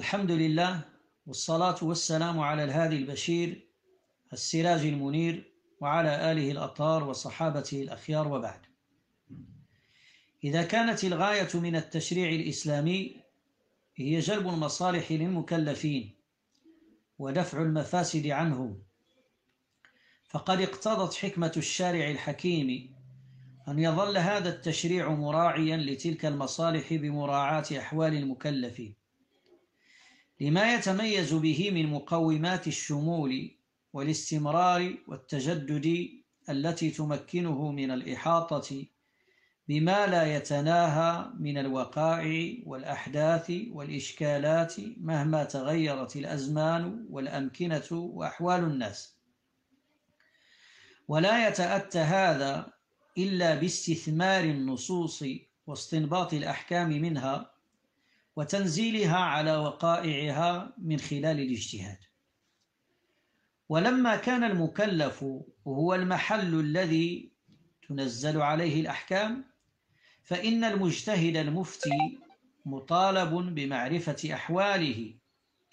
الحمد لله والصلاة والسلام على الهادي البشير السراج المنير وعلى آله الأطهار وصحابته الأخيار وبعد إذا كانت الغاية من التشريع الإسلامي هي جلب المصالح للمكلفين ودفع المفاسد عنهم فقد اقتضت حكمة الشارع الحكيم أن يظل هذا التشريع مراعيا لتلك المصالح بمراعاة أحوال المكلفين لما يتميز به من مقومات الشمول والاستمرار والتجدد التي تمكنه من الإحاطة بما لا يتناهى من الوقائع والأحداث والإشكالات مهما تغيرت الأزمان والأمكنة وأحوال الناس ولا يتأتى هذا إلا باستثمار النصوص واستنباط الأحكام منها وتنزيلها على وقائعها من خلال الاجتهاد ولما كان المكلف هو المحل الذي تنزل عليه الأحكام فإن المجتهد المفتي مطالب بمعرفة أحواله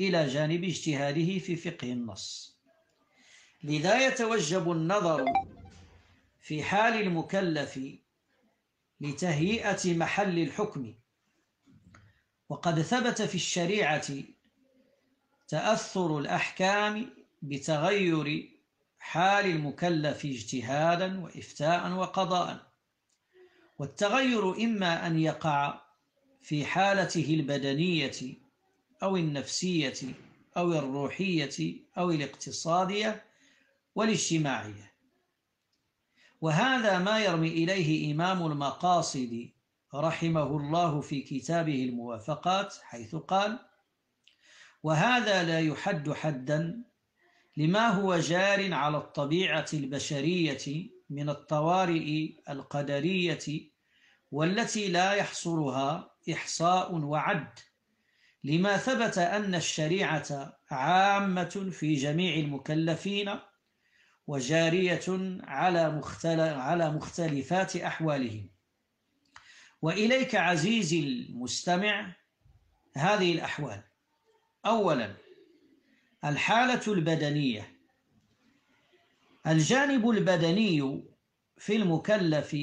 إلى جانب اجتهاده في فقه النص لذا يتوجب النظر في حال المكلف لتهيئة محل الحكم وقد ثبت في الشريعة تأثر الأحكام بتغير حال المكلف اجتهادا وإفتاء وقضاء والتغير إما أن يقع في حالته البدنية أو النفسية أو الروحية أو الاقتصادية والاجتماعية وهذا ما يرمي إليه إمام المقاصد رحمه الله في كتابه الموافقات حيث قال وهذا لا يحد حدا لما هو جار على الطبيعة البشرية من الطوارئ القدرية والتي لا يحصرها إحصاء وعد لما ثبت أن الشريعة عامة في جميع المكلفين وجارية على, على مختلفات أحوالهم وإليك عزيزي المستمع هذه الأحوال أولا الحالة البدنية الجانب البدني في المكلف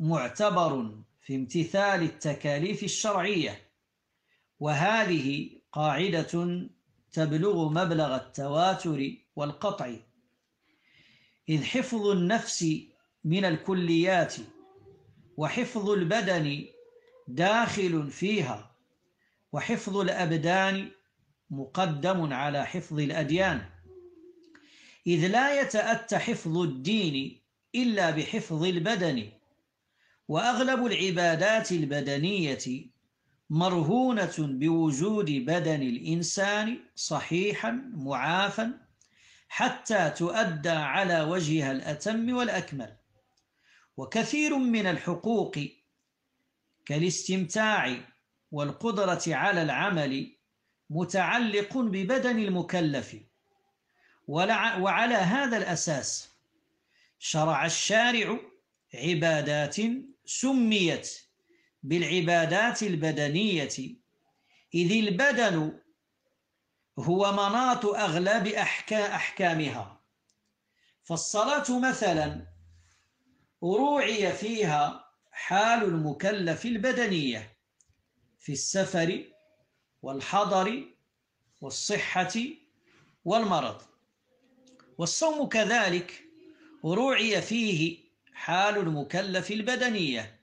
معتبر في امتثال التكاليف الشرعية وهذه قاعدة تبلغ مبلغ التواتر والقطع إذ حفظ النفس من الكليات وحفظ البدن داخل فيها وحفظ الأبدان مقدم على حفظ الأديان إذ لا يتأتى حفظ الدين إلا بحفظ البدن وأغلب العبادات البدنية مرهونة بوجود بدن الإنسان صحيحا معافا حتى تؤدى على وجهها الأتم والأكمل وكثير من الحقوق كالاستمتاع والقدرة على العمل متعلق ببدن المكلف وعلى هذا الأساس شرع الشارع عبادات سميت بالعبادات البدنية إذ البدن هو مناط أغلب أحكامها فالصلاة مثلا روعي فيها حال المكلف البدنية في السفر والحضر والصحة والمرض والصوم كذلك روعي فيه حال المكلف البدنية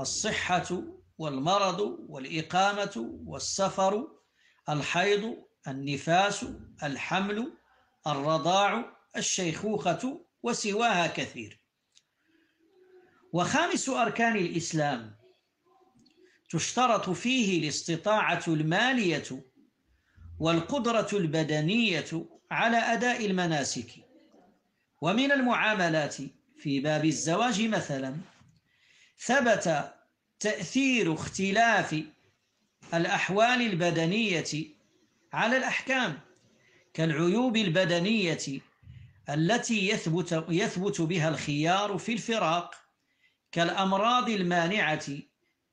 الصحة والمرض والإقامة والسفر الحيض النفاس الحمل الرضاع الشيخوخة وسواها كثير وخامس أركان الإسلام تشترط فيه الاستطاعة المالية والقدرة البدنية على أداء المناسك ومن المعاملات في باب الزواج مثلا ثبت تأثير اختلاف الأحوال البدنية على الأحكام كالعيوب البدنية التي يثبت, يثبت بها الخيار في الفراق كالأمراض المانعة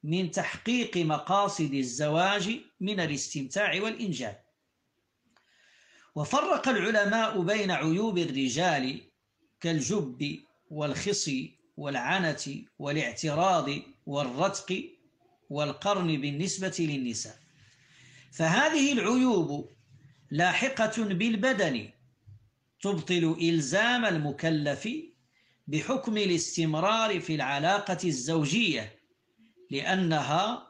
من تحقيق مقاصد الزواج من الاستمتاع والإنجاب وفرق العلماء بين عيوب الرجال كالجب والخصي والعنة والاعتراض والرتق والقرن بالنسبة للنساء فهذه العيوب لاحقة بالبدن تبطل إلزام المكلف بحكم الاستمرار في العلاقة الزوجية لأنها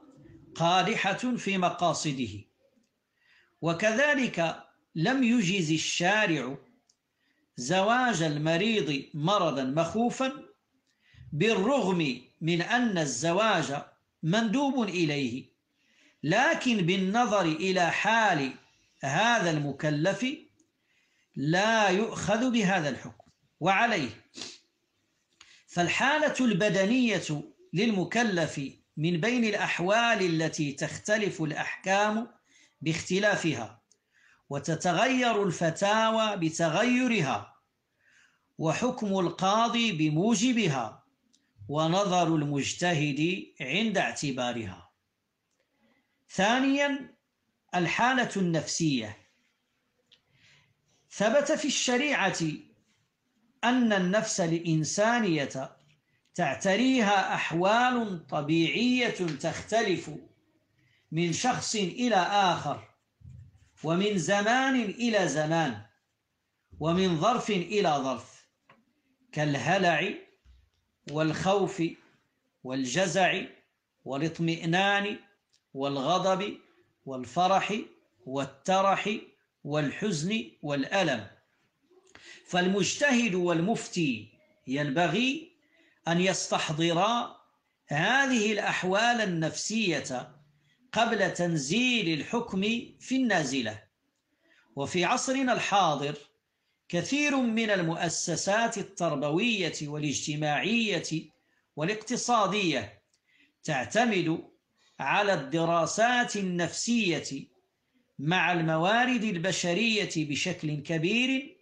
قادحة في مقاصده وكذلك لم يجز الشارع زواج المريض مرضا مخوفا بالرغم من أن الزواج مندوب إليه لكن بالنظر إلى حال هذا المكلف لا يؤخذ بهذا الحكم وعليه فالحالة البدنية للمكلف من بين الأحوال التي تختلف الأحكام باختلافها وتتغير الفتاوى بتغيرها وحكم القاضي بموجبها ونظر المجتهد عند اعتبارها ثانيا الحالة النفسية ثبت في الشريعة أن النفس الإنسانية تعتريها أحوال طبيعية تختلف من شخص إلى آخر ومن زمان إلى زمان ومن ظرف إلى ظرف كالهلع والخوف والجزع والاطمئنان والغضب والفرح والترح والحزن والألم فالمجتهد والمفتي ينبغي أن يستحضرا هذه الأحوال النفسية قبل تنزيل الحكم في النازلة وفي عصرنا الحاضر كثير من المؤسسات التربوية والاجتماعية والاقتصادية تعتمد على الدراسات النفسية مع الموارد البشرية بشكل كبير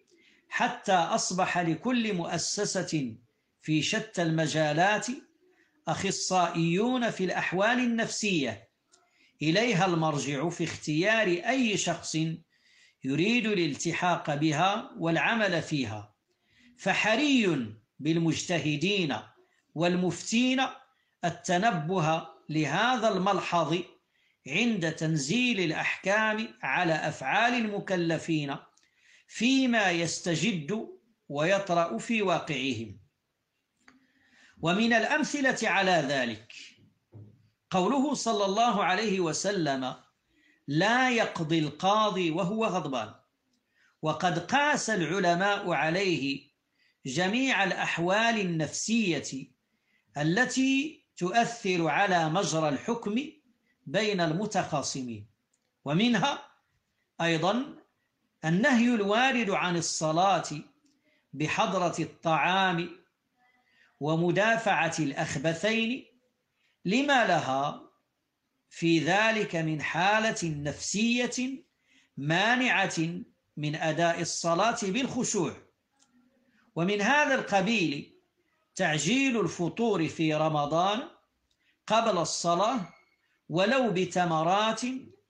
حتى أصبح لكل مؤسسة في شتى المجالات أخصائيون في الأحوال النفسية إليها المرجع في اختيار أي شخص يريد الالتحاق بها والعمل فيها فحري بالمجتهدين والمفتين التنبه لهذا الملحظ عند تنزيل الأحكام على أفعال المكلفين فيما يستجد ويطرأ في واقعهم ومن الأمثلة على ذلك قوله صلى الله عليه وسلم لا يقضي القاضي وهو غضبان وقد قاس العلماء عليه جميع الأحوال النفسية التي تؤثر على مجرى الحكم بين المتخاصمين ومنها أيضا النهي الوارد عن الصلاة بحضرة الطعام ومدافعة الأخبثين لما لها في ذلك من حالة نفسية مانعة من أداء الصلاة بالخشوع ومن هذا القبيل تعجيل الفطور في رمضان قبل الصلاة ولو بتمرات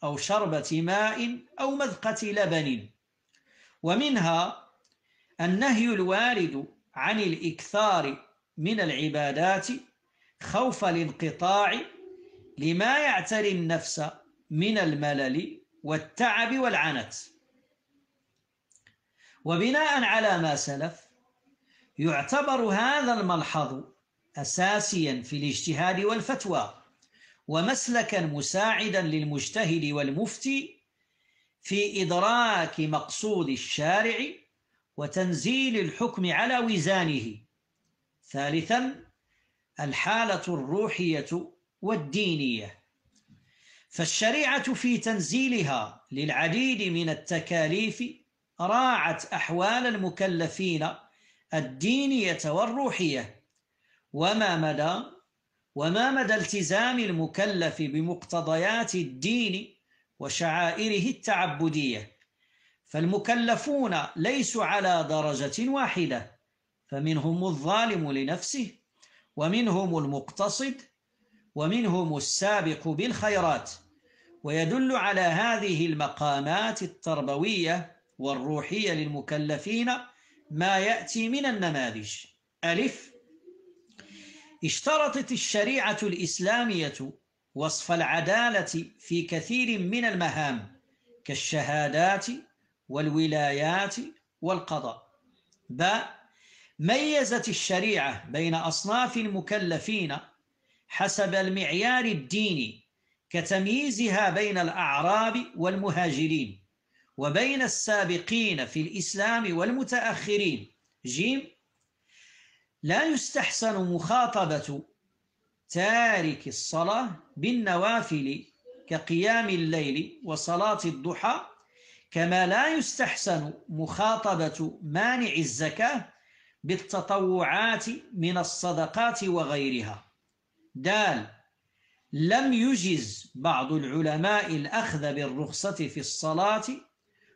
أو شربة ماء أو مذقة لبن ومنها النهي الوارد عن الإكثار من العبادات خوف الانقطاع لما يعتري النفس من الملل والتعب والعنت وبناء على ما سلف يعتبر هذا الملحظ أساسيا في الاجتهاد والفتوى ومسلكا مساعدا للمجتهد والمفتي في إدراك مقصود الشارع وتنزيل الحكم على وزانه ثالثا الحالة الروحية والدينية فالشريعة في تنزيلها للعديد من التكاليف راعت أحوال المكلفين الدينية والروحية وما مدى وما مدى التزام المكلف بمقتضيات الدين وشعائره التعبدية فالمكلفون ليسوا على درجة واحدة فمنهم الظالم لنفسه ومنهم المقتصد ومنهم السابق بالخيرات ويدل على هذه المقامات التربوية والروحية للمكلفين ما يأتي من النماذج ألف اشترطت الشريعة الإسلامية وصف العدالة في كثير من المهام كالشهادات والولايات والقضاء ب ميزت الشريعة بين أصناف المكلفين حسب المعيار الديني كتمييزها بين الأعراب والمهاجرين وبين السابقين في الإسلام والمتأخرين جيم لا يستحسن مخاطبة تارك الصلاة بالنوافل كقيام الليل وصلاة الضحى كما لا يستحسن مخاطبة مانع الزكاة بالتطوعات من الصدقات وغيرها دال لم يجز بعض العلماء الأخذ بالرخصة في الصلاة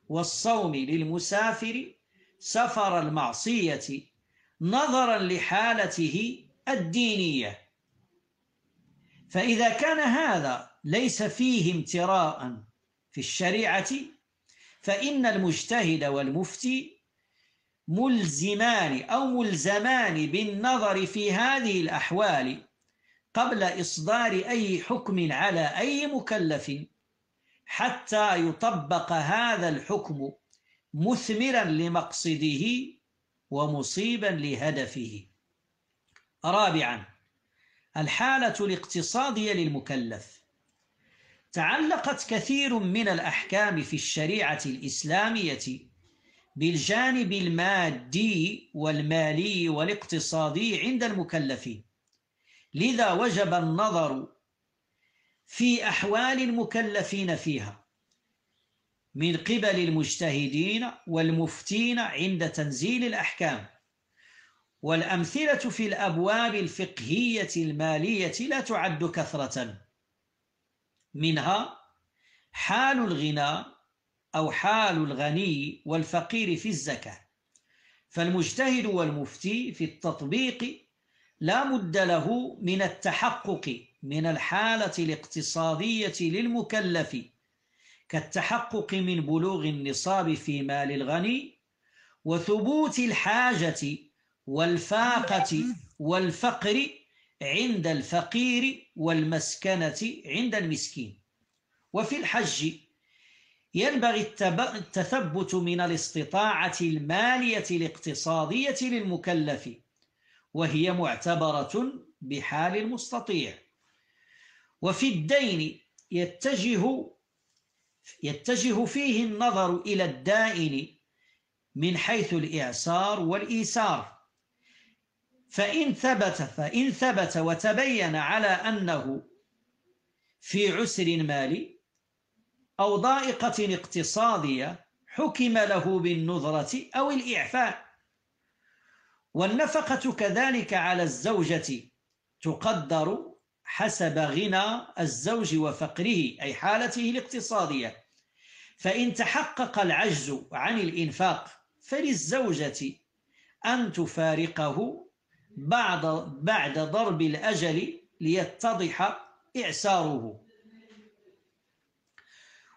والصوم للمسافر سفر المعصية نظرا لحالته الدينية فإذا كان هذا ليس فيه امتراء في الشريعة فإن المجتهد والمفتي ملزمان أو ملزمان بالنظر في هذه الأحوال قبل إصدار أي حكم على أي مكلف حتى يطبق هذا الحكم مثمرا لمقصده ومصيبا لهدفه رابعا الحالة الاقتصادية للمكلف تعلقت كثير من الأحكام في الشريعة الإسلامية بالجانب المادي والمالي والاقتصادي عند المكلفين لذا وجب النظر في أحوال المكلفين فيها من قبل المجتهدين والمفتين عند تنزيل الأحكام والأمثلة في الأبواب الفقهية المالية لا تعد كثرة منها حال الغنى أو حال الغني والفقير في الزكاة فالمجتهد والمفتي في التطبيق لا مد له من التحقق من الحالة الاقتصادية للمكلف كالتحقق من بلوغ النصاب في مال الغني وثبوت الحاجة والفاقة والفقر عند الفقير والمسكنة عند المسكين وفي الحج ينبغي التثبت من الاستطاعة المالية الاقتصادية للمكلف وهي معتبرة بحال المستطيع وفي الدين يتجه يتجه فيه النظر إلى الدائن من حيث الإعسار والإيسار فإن ثبت فإن ثبت وتبين على أنه في عسر مالي أو ضائقة اقتصادية حكم له بالنظرة أو الإعفاء والنفقة كذلك على الزوجة تقدر حسب غنى الزوج وفقره أي حالته الاقتصادية فإن تحقق العجز عن الإنفاق فللزوجة أن تفارقه بعد بعد ضرب الأجل ليتضح إعساره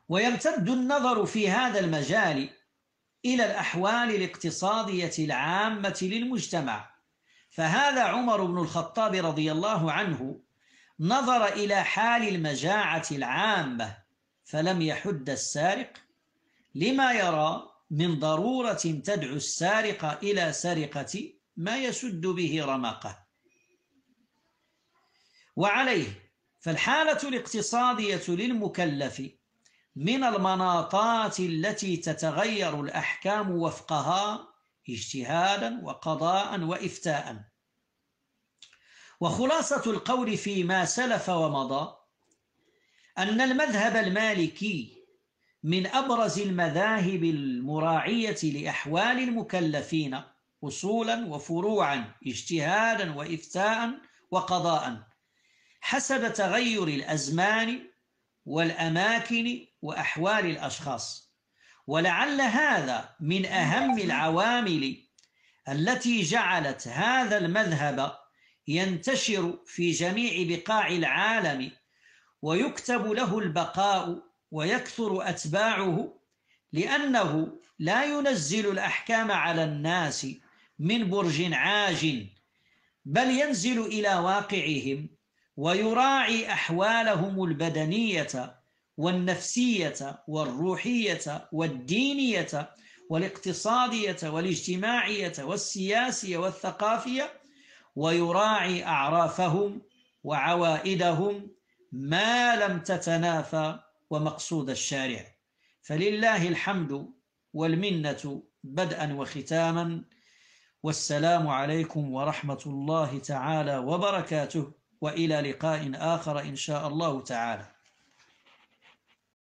ويمتد النظر في هذا المجال إلى الأحوال الاقتصادية العامة للمجتمع فهذا عمر بن الخطاب رضي الله عنه نظر إلى حال المجاعة العامة فلم يحد السارق لما يرى من ضرورة تدعو السارق إلى سرقة ما يسد به رمقه وعليه فالحالة الاقتصادية للمكلف من المناطات التي تتغير الأحكام وفقها اجتهادا وقضاء وإفتاء وخلاصة القول فيما سلف ومضى أن المذهب المالكي من أبرز المذاهب المراعية لأحوال المكلفين أصولا وفروعا اجتهادا وإفتاء وقضاء حسب تغير الأزمان والأماكن وأحوال الأشخاص ولعل هذا من أهم العوامل التي جعلت هذا المذهب ينتشر في جميع بقاع العالم ويكتب له البقاء ويكثر أتباعه لأنه لا ينزل الأحكام على الناس من برج عاج بل ينزل إلى واقعهم ويراعي أحوالهم البدنية والنفسية والروحية والدينية والاقتصادية والاجتماعية والسياسية والثقافية ويراعي أعرافهم وعوائدهم ما لم تتنافى ومقصود الشارع فلله الحمد والمنة بدءا وختاما والسلام عليكم ورحمة الله تعالى وبركاته وإلى لقاء آخر إن شاء الله تعالى